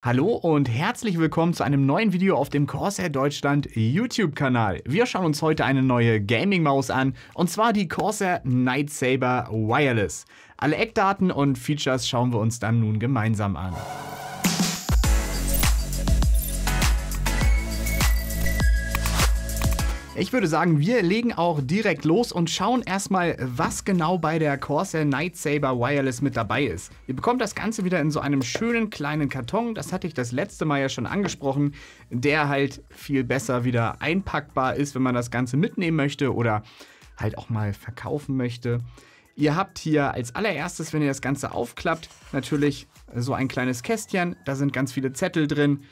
Hallo und herzlich willkommen zu einem neuen Video auf dem Corsair Deutschland YouTube-Kanal. Wir schauen uns heute eine neue Gaming-Maus an, und zwar die Corsair Nightsaber Wireless. Alle Eckdaten und Features schauen wir uns dann nun gemeinsam an. Ich würde sagen, wir legen auch direkt los und schauen erstmal, was genau bei der Corsair Night Saber Wireless mit dabei ist. Ihr bekommt das Ganze wieder in so einem schönen kleinen Karton, das hatte ich das letzte Mal ja schon angesprochen, der halt viel besser wieder einpackbar ist, wenn man das Ganze mitnehmen möchte oder halt auch mal verkaufen möchte. Ihr habt hier als allererstes, wenn ihr das Ganze aufklappt, natürlich so ein kleines Kästchen. Da sind ganz viele Zettel drin.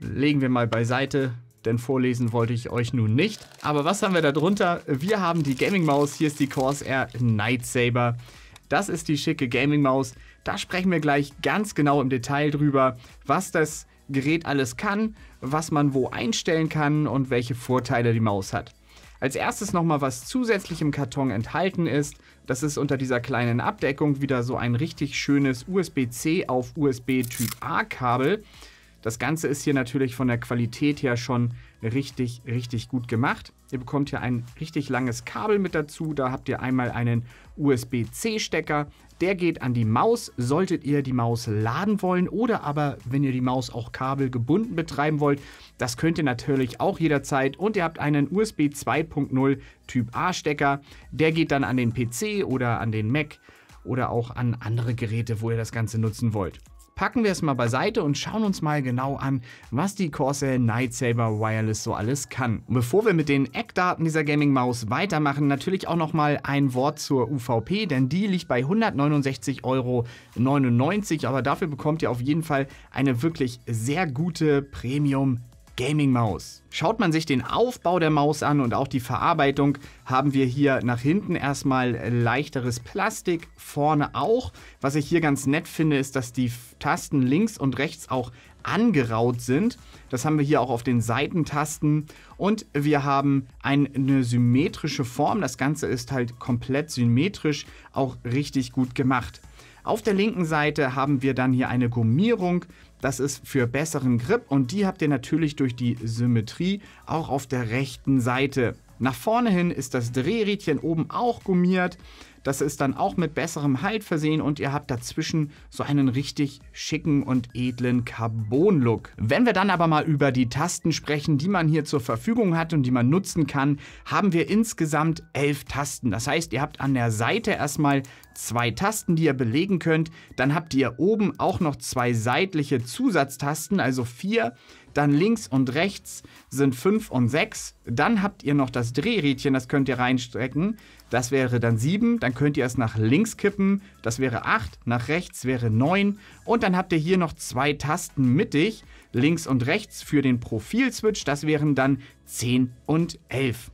Legen wir mal beiseite denn vorlesen wollte ich euch nun nicht. Aber was haben wir da drunter? Wir haben die Gaming-Maus, hier ist die Corsair Night Saber. Das ist die schicke Gaming-Maus. Da sprechen wir gleich ganz genau im Detail drüber, was das Gerät alles kann, was man wo einstellen kann und welche Vorteile die Maus hat. Als erstes nochmal, was zusätzlich im Karton enthalten ist. Das ist unter dieser kleinen Abdeckung wieder so ein richtig schönes USB-C auf USB Typ A-Kabel. Das Ganze ist hier natürlich von der Qualität her schon richtig, richtig gut gemacht. Ihr bekommt hier ein richtig langes Kabel mit dazu. Da habt ihr einmal einen USB-C-Stecker. Der geht an die Maus, solltet ihr die Maus laden wollen oder aber, wenn ihr die Maus auch kabelgebunden betreiben wollt, das könnt ihr natürlich auch jederzeit. Und ihr habt einen USB 2.0 Typ A-Stecker. Der geht dann an den PC oder an den Mac oder auch an andere Geräte, wo ihr das Ganze nutzen wollt packen wir es mal beiseite und schauen uns mal genau an, was die Corsair Nightsaber Wireless so alles kann. Und bevor wir mit den Eckdaten dieser Gaming-Maus weitermachen, natürlich auch nochmal ein Wort zur UVP, denn die liegt bei 169,99 Euro, aber dafür bekommt ihr auf jeden Fall eine wirklich sehr gute Premium Gaming-Maus. Schaut man sich den Aufbau der Maus an und auch die Verarbeitung, haben wir hier nach hinten erstmal leichteres Plastik, vorne auch. Was ich hier ganz nett finde, ist, dass die Tasten links und rechts auch angeraut sind. Das haben wir hier auch auf den Seitentasten. Und wir haben eine symmetrische Form. Das Ganze ist halt komplett symmetrisch, auch richtig gut gemacht. Auf der linken Seite haben wir dann hier eine Gummierung, das ist für besseren Grip und die habt ihr natürlich durch die Symmetrie auch auf der rechten Seite. Nach vorne hin ist das Drehrädchen oben auch gummiert. Das ist dann auch mit besserem Halt versehen und ihr habt dazwischen so einen richtig schicken und edlen Carbon-Look. Wenn wir dann aber mal über die Tasten sprechen, die man hier zur Verfügung hat und die man nutzen kann, haben wir insgesamt elf Tasten. Das heißt, ihr habt an der Seite erstmal zwei Tasten, die ihr belegen könnt. Dann habt ihr oben auch noch zwei seitliche Zusatztasten, also vier dann links und rechts sind 5 und 6, dann habt ihr noch das Drehrädchen, das könnt ihr reinstrecken, das wäre dann 7, dann könnt ihr es nach links kippen, das wäre 8, nach rechts wäre 9 und dann habt ihr hier noch zwei Tasten mittig, links und rechts für den Profilswitch, das wären dann 10 und 11.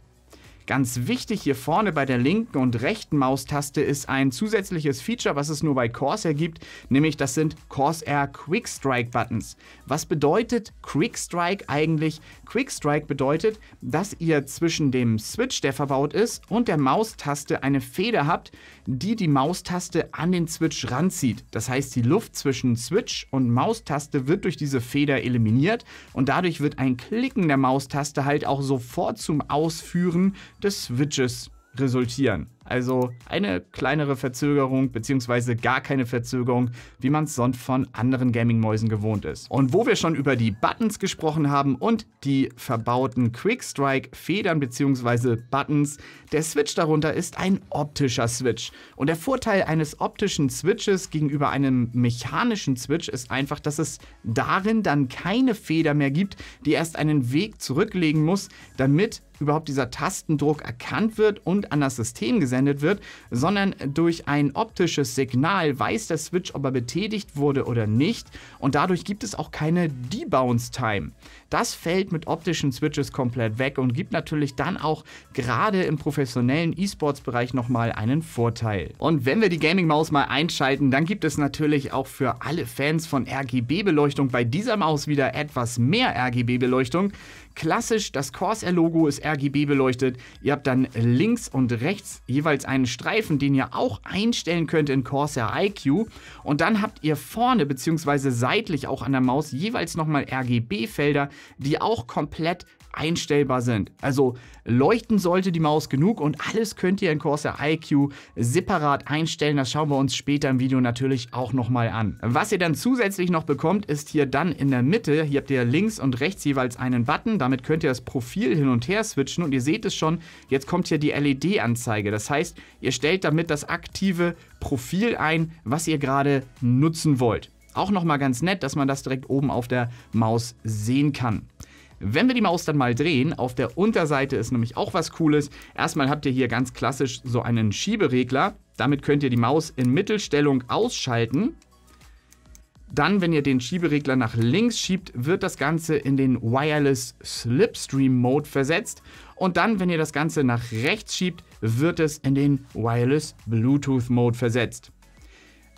Ganz wichtig hier vorne bei der linken und rechten Maustaste ist ein zusätzliches Feature, was es nur bei Corsair gibt, nämlich das sind Corsair Quick Strike Buttons. Was bedeutet Quick Strike eigentlich? Quick Strike bedeutet, dass ihr zwischen dem Switch, der verbaut ist, und der Maustaste eine Feder habt, die die Maustaste an den Switch ranzieht. Das heißt, die Luft zwischen Switch und Maustaste wird durch diese Feder eliminiert und dadurch wird ein Klicken der Maustaste halt auch sofort zum Ausführen des Switches resultieren. Also eine kleinere Verzögerung bzw. gar keine Verzögerung, wie man es sonst von anderen Gaming-Mäusen gewohnt ist. Und wo wir schon über die Buttons gesprochen haben und die verbauten Quick-Strike-Federn bzw. Buttons, der Switch darunter ist ein optischer Switch. Und der Vorteil eines optischen Switches gegenüber einem mechanischen Switch ist einfach, dass es darin dann keine Feder mehr gibt, die erst einen Weg zurücklegen muss, damit überhaupt dieser Tastendruck erkannt wird und an das System gesetzt gesendet wird, sondern durch ein optisches Signal weiß der Switch, ob er betätigt wurde oder nicht und dadurch gibt es auch keine Debounce Time. Das fällt mit optischen Switches komplett weg und gibt natürlich dann auch gerade im professionellen E-Sports-Bereich nochmal einen Vorteil. Und wenn wir die Gaming-Maus mal einschalten, dann gibt es natürlich auch für alle Fans von RGB-Beleuchtung bei dieser Maus wieder etwas mehr RGB-Beleuchtung. Klassisch, das Corsair-Logo ist RGB beleuchtet. Ihr habt dann links und rechts jeweils einen Streifen, den ihr auch einstellen könnt in Corsair IQ. Und dann habt ihr vorne bzw. seitlich auch an der Maus jeweils nochmal RGB-Felder, die auch komplett einstellbar sind. Also leuchten sollte die Maus genug und alles könnt ihr in Corsair IQ separat einstellen. Das schauen wir uns später im Video natürlich auch nochmal an. Was ihr dann zusätzlich noch bekommt, ist hier dann in der Mitte. Hier habt ihr links und rechts jeweils einen Button. Damit könnt ihr das Profil hin und her switchen und ihr seht es schon, jetzt kommt hier die LED-Anzeige. Das heißt, ihr stellt damit das aktive Profil ein, was ihr gerade nutzen wollt. Auch nochmal ganz nett, dass man das direkt oben auf der Maus sehen kann. Wenn wir die Maus dann mal drehen, auf der Unterseite ist nämlich auch was Cooles. Erstmal habt ihr hier ganz klassisch so einen Schieberegler. Damit könnt ihr die Maus in Mittelstellung ausschalten. Dann, wenn ihr den Schieberegler nach links schiebt, wird das Ganze in den Wireless Slipstream Mode versetzt. Und dann, wenn ihr das Ganze nach rechts schiebt, wird es in den Wireless Bluetooth Mode versetzt.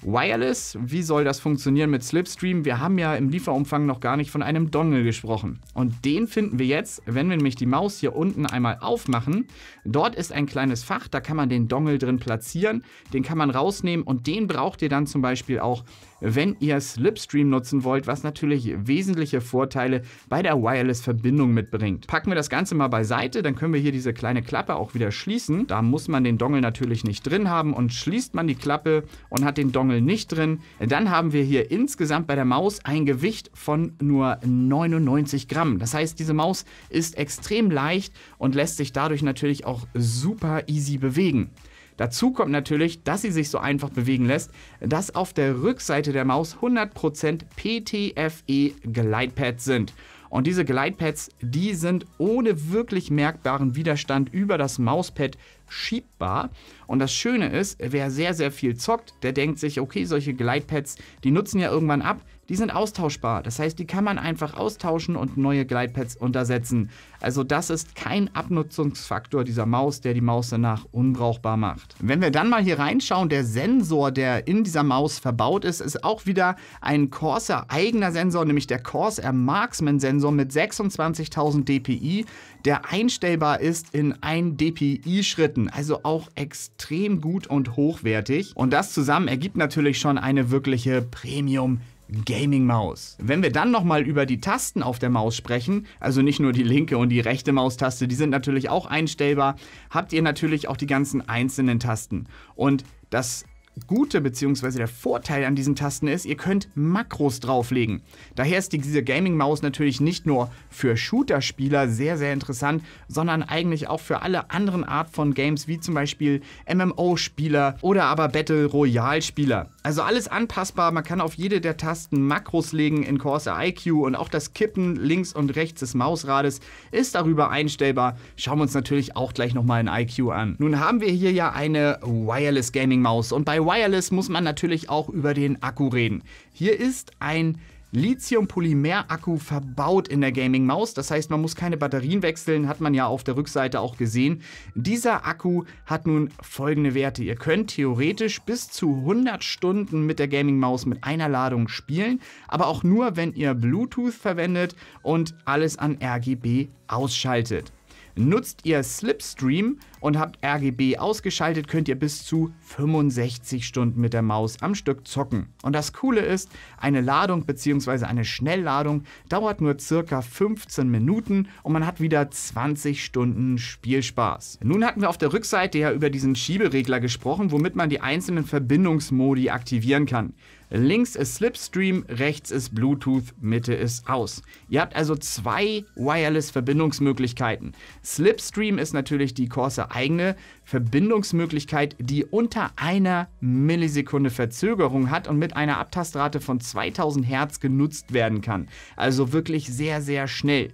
Wireless, wie soll das funktionieren mit Slipstream? Wir haben ja im Lieferumfang noch gar nicht von einem Dongle gesprochen. Und den finden wir jetzt, wenn wir nämlich die Maus hier unten einmal aufmachen, Dort ist ein kleines Fach, da kann man den Dongel drin platzieren, den kann man rausnehmen und den braucht ihr dann zum Beispiel auch, wenn ihr Slipstream nutzen wollt, was natürlich wesentliche Vorteile bei der Wireless-Verbindung mitbringt. Packen wir das Ganze mal beiseite, dann können wir hier diese kleine Klappe auch wieder schließen. Da muss man den Dongel natürlich nicht drin haben und schließt man die Klappe und hat den Dongel nicht drin, dann haben wir hier insgesamt bei der Maus ein Gewicht von nur 99 Gramm. Das heißt, diese Maus ist extrem leicht und lässt sich dadurch natürlich auch auch super easy bewegen. Dazu kommt natürlich, dass sie sich so einfach bewegen lässt, dass auf der Rückseite der Maus 100% PTFE Glidepads sind. Und diese Glidepads, die sind ohne wirklich merkbaren Widerstand über das Mauspad schiebbar. Und das Schöne ist, wer sehr, sehr viel zockt, der denkt sich, okay, solche Glidepads, die nutzen ja irgendwann ab, die sind austauschbar. Das heißt, die kann man einfach austauschen und neue Glidepads untersetzen. Also das ist kein Abnutzungsfaktor dieser Maus, der die Maus danach unbrauchbar macht. Wenn wir dann mal hier reinschauen, der Sensor, der in dieser Maus verbaut ist, ist auch wieder ein Corsair eigener Sensor, nämlich der Corsair Marksman Sensor mit 26.000 dpi, der einstellbar ist in 1 dpi Schritt. Schritten. Also auch extrem gut und hochwertig. Und das zusammen ergibt natürlich schon eine wirkliche Premium- Gaming-Maus. Wenn wir dann nochmal über die Tasten auf der Maus sprechen, also nicht nur die linke und die rechte Maustaste, die sind natürlich auch einstellbar, habt ihr natürlich auch die ganzen einzelnen Tasten. Und das Gute bzw. der Vorteil an diesen Tasten ist, ihr könnt Makros drauflegen. Daher ist diese Gaming-Maus natürlich nicht nur für Shooter-Spieler sehr, sehr interessant, sondern eigentlich auch für alle anderen Art von Games, wie zum Beispiel MMO-Spieler oder aber Battle Royale-Spieler. Also alles anpassbar, man kann auf jede der Tasten Makros legen in Corsair IQ und auch das Kippen links und rechts des Mausrades ist darüber einstellbar. Schauen wir uns natürlich auch gleich nochmal in IQ an. Nun haben wir hier ja eine Wireless Gaming Maus und bei Wireless muss man natürlich auch über den Akku reden. Hier ist ein Lithium-Polymer-Akku verbaut in der Gaming-Maus. Das heißt, man muss keine Batterien wechseln, hat man ja auf der Rückseite auch gesehen. Dieser Akku hat nun folgende Werte. Ihr könnt theoretisch bis zu 100 Stunden mit der Gaming-Maus mit einer Ladung spielen, aber auch nur, wenn ihr Bluetooth verwendet und alles an RGB ausschaltet. Nutzt ihr Slipstream und habt RGB ausgeschaltet, könnt ihr bis zu 65 Stunden mit der Maus am Stück zocken. Und das Coole ist, eine Ladung bzw. eine Schnellladung dauert nur circa 15 Minuten und man hat wieder 20 Stunden Spielspaß. Nun hatten wir auf der Rückseite ja über diesen Schieberegler gesprochen, womit man die einzelnen Verbindungsmodi aktivieren kann. Links ist Slipstream, rechts ist Bluetooth, Mitte ist aus. Ihr habt also zwei Wireless-Verbindungsmöglichkeiten. Slipstream ist natürlich die Corsair eigene Verbindungsmöglichkeit, die unter einer Millisekunde Verzögerung hat und mit einer Abtastrate von 2000 Hertz genutzt werden kann. Also wirklich sehr, sehr schnell.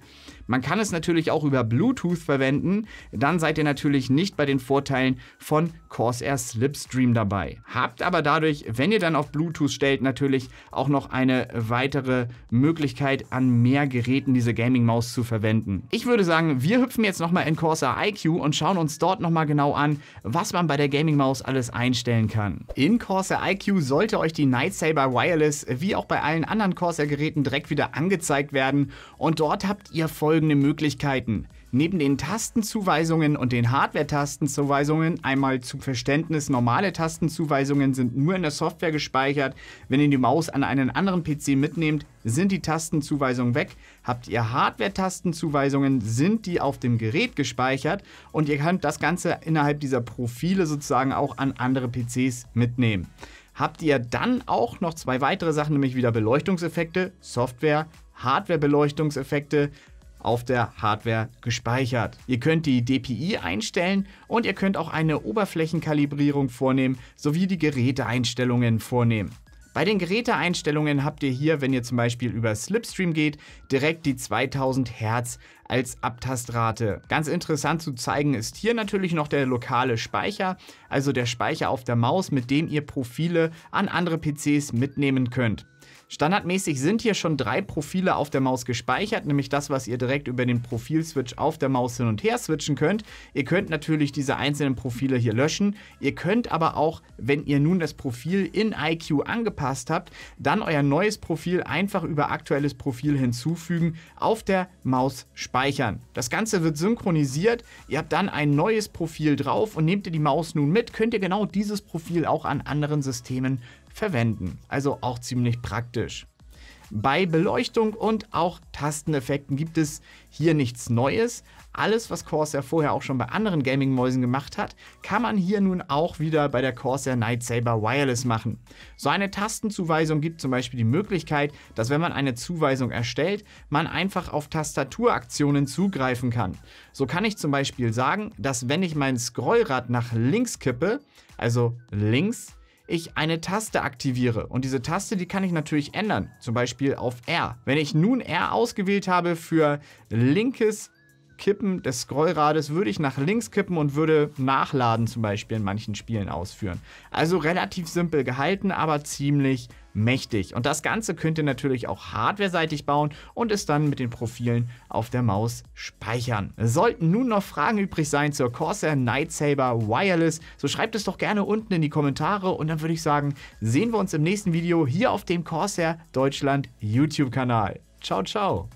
Man kann es natürlich auch über Bluetooth verwenden, dann seid ihr natürlich nicht bei den Vorteilen von Corsair Slipstream dabei. Habt aber dadurch, wenn ihr dann auf Bluetooth stellt, natürlich auch noch eine weitere Möglichkeit, an mehr Geräten diese Gaming-Maus zu verwenden. Ich würde sagen, wir hüpfen jetzt nochmal in Corsair IQ und schauen uns dort nochmal genau an, an, was man bei der Gaming Maus alles einstellen kann. In Corsair IQ sollte euch die Night Saber Wireless wie auch bei allen anderen Corsair Geräten direkt wieder angezeigt werden und dort habt ihr folgende Möglichkeiten neben den Tastenzuweisungen und den Hardware-Tastenzuweisungen einmal zum Verständnis, normale Tastenzuweisungen sind nur in der Software gespeichert. Wenn ihr die Maus an einen anderen PC mitnehmt, sind die Tastenzuweisungen weg. Habt ihr Hardware-Tastenzuweisungen, sind die auf dem Gerät gespeichert und ihr könnt das Ganze innerhalb dieser Profile sozusagen auch an andere PCs mitnehmen habt ihr dann auch noch zwei weitere Sachen, nämlich wieder Beleuchtungseffekte, Software, Hardware-Beleuchtungseffekte, auf der Hardware gespeichert. Ihr könnt die DPI einstellen und ihr könnt auch eine Oberflächenkalibrierung vornehmen sowie die Geräteeinstellungen vornehmen. Bei den Geräteeinstellungen habt ihr hier, wenn ihr zum Beispiel über Slipstream geht, direkt die 2000 Hertz als Abtastrate. Ganz interessant zu zeigen ist hier natürlich noch der lokale Speicher, also der Speicher auf der Maus, mit dem ihr Profile an andere PCs mitnehmen könnt. Standardmäßig sind hier schon drei Profile auf der Maus gespeichert, nämlich das, was ihr direkt über den Profilswitch auf der Maus hin und her switchen könnt. Ihr könnt natürlich diese einzelnen Profile hier löschen. Ihr könnt aber auch, wenn ihr nun das Profil in IQ angepasst habt, dann euer neues Profil einfach über aktuelles Profil hinzufügen, auf der Maus speichern. Das Ganze wird synchronisiert. Ihr habt dann ein neues Profil drauf und nehmt ihr die Maus nun mit, könnt ihr genau dieses Profil auch an anderen Systemen verwenden. Also auch ziemlich praktisch. Bei Beleuchtung und auch Tasteneffekten gibt es hier nichts Neues. Alles, was Corsair vorher auch schon bei anderen Gaming-Mäusen gemacht hat, kann man hier nun auch wieder bei der Corsair Nightsaber Wireless machen. So eine Tastenzuweisung gibt zum Beispiel die Möglichkeit, dass wenn man eine Zuweisung erstellt, man einfach auf Tastaturaktionen zugreifen kann. So kann ich zum Beispiel sagen, dass wenn ich mein Scrollrad nach links kippe, also links, ich eine Taste aktiviere. Und diese Taste, die kann ich natürlich ändern, zum Beispiel auf R. Wenn ich nun R ausgewählt habe für linkes Kippen des Scrollrades würde ich nach links kippen und würde Nachladen zum Beispiel in manchen Spielen ausführen. Also relativ simpel gehalten, aber ziemlich mächtig. Und das Ganze könnt ihr natürlich auch hardwareseitig bauen und es dann mit den Profilen auf der Maus speichern. Sollten nun noch Fragen übrig sein zur Corsair Night Saber Wireless, so schreibt es doch gerne unten in die Kommentare und dann würde ich sagen, sehen wir uns im nächsten Video hier auf dem Corsair Deutschland YouTube-Kanal. Ciao, ciao!